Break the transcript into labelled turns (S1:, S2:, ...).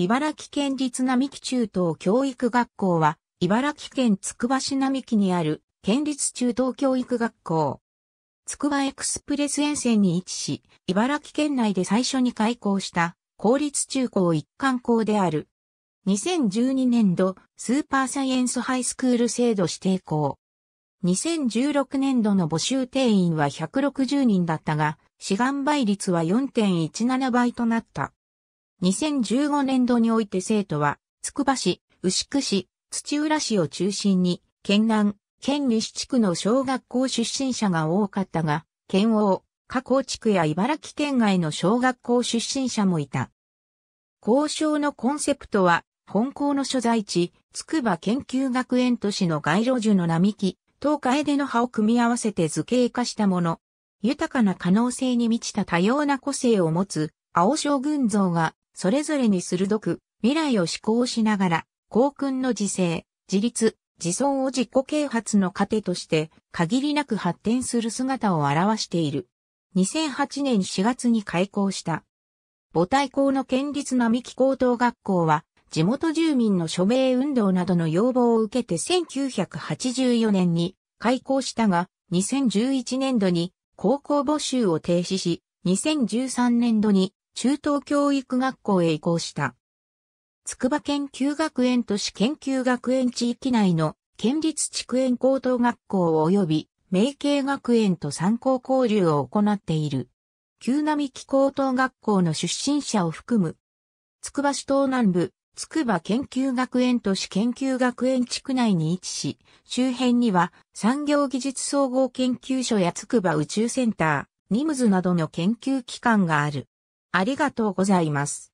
S1: 茨城県立並木中等教育学校は、茨
S2: 城県つくば市並木にある県立中等教育学校。つくばエクスプレス沿線に位置し、茨城県内で最初に開校した公立中高一貫校である。2012年度スーパーサイエンスハイスクール制度指定校。2016年度の募集定員は160人だったが、志願倍率は4.17倍となった。2015年度において生徒は、つくば市、牛久市、土浦市を中心に、県南、県西地区の小学校出身者が多かったが、県央、加工地区や茨城県外の小学校出身者もいた。交渉のコンセプトは、本校の所在地、筑波研究学園都市の街路樹の並木、東海での葉を組み合わせて図形化したもの。豊かな可能性に満ちた多様な個性を持つ、青将軍像がそれぞれに鋭く、未来を思考しながら、幸君の自制、自立、自尊を自己啓発の糧として、限りなく発展する姿を表している。2008年4月に開校した。母体校の県立並木高等学校は、地元住民の署名運動などの要望を受けて1984年に開校したが、2011年度に高校募集を停止し、2013年度に中等教育学校へ移行した。筑波研究学園都市研究学園地域内の県立区園高等学校及び明慶学園と参考交流を行っている。旧並木高等学校の出身者を含む、筑波市東南部、筑波研究学園都市研究学園地区内に位置し、周辺には産業技術総合研究所や筑波宇宙セ
S1: ンター、ニムズなどの研究機関がある。ありがとうございます。